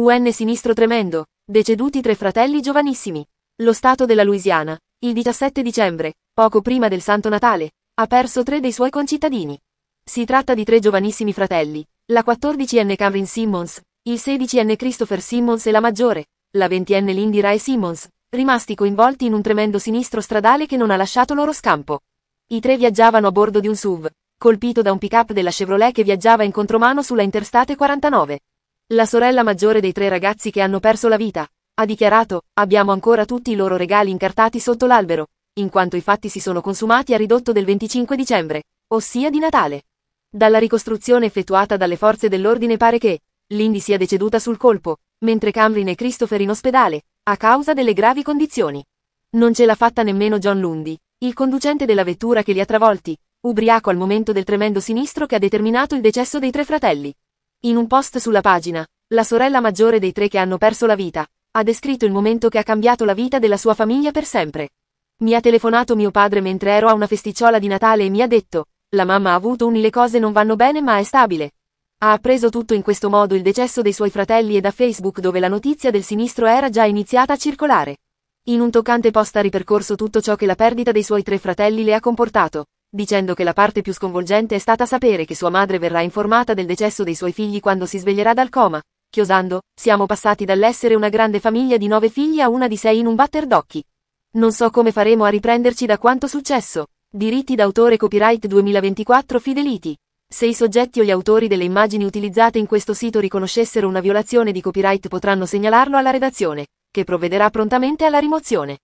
UN sinistro tremendo, deceduti tre fratelli giovanissimi. Lo Stato della Louisiana, il 17 dicembre, poco prima del Santo Natale, ha perso tre dei suoi concittadini. Si tratta di tre giovanissimi fratelli, la 14enne Cameron Simmons, il 16enne Christopher Simmons e la maggiore, la 20enne Lindy Rae Simmons, rimasti coinvolti in un tremendo sinistro stradale che non ha lasciato loro scampo. I tre viaggiavano a bordo di un SUV, colpito da un pick-up della Chevrolet che viaggiava in contromano sulla Interstate 49. La sorella maggiore dei tre ragazzi che hanno perso la vita, ha dichiarato, abbiamo ancora tutti i loro regali incartati sotto l'albero, in quanto i fatti si sono consumati a ridotto del 25 dicembre, ossia di Natale. Dalla ricostruzione effettuata dalle forze dell'ordine pare che Lindy sia deceduta sul colpo, mentre Camryn e Christopher in ospedale, a causa delle gravi condizioni. Non ce l'ha fatta nemmeno John Lundy, il conducente della vettura che li ha travolti, ubriaco al momento del tremendo sinistro che ha determinato il decesso dei tre fratelli. In un post sulla pagina, la sorella maggiore dei tre che hanno perso la vita, ha descritto il momento che ha cambiato la vita della sua famiglia per sempre. Mi ha telefonato mio padre mentre ero a una festicciola di Natale e mi ha detto, la mamma ha avuto un le cose non vanno bene ma è stabile. Ha appreso tutto in questo modo il decesso dei suoi fratelli e da Facebook dove la notizia del sinistro era già iniziata a circolare. In un toccante post ha ripercorso tutto ciò che la perdita dei suoi tre fratelli le ha comportato, dicendo che la parte più sconvolgente è stata sapere che sua madre verrà informata del decesso dei suoi figli quando si sveglierà dal coma. Chiosando, siamo passati dall'essere una grande famiglia di nove figli a una di sei in un batter d'occhi. Non so come faremo a riprenderci da quanto successo. Diritti d'autore copyright 2024 Fidelity. Se i soggetti o gli autori delle immagini utilizzate in questo sito riconoscessero una violazione di copyright potranno segnalarlo alla redazione, che provvederà prontamente alla rimozione.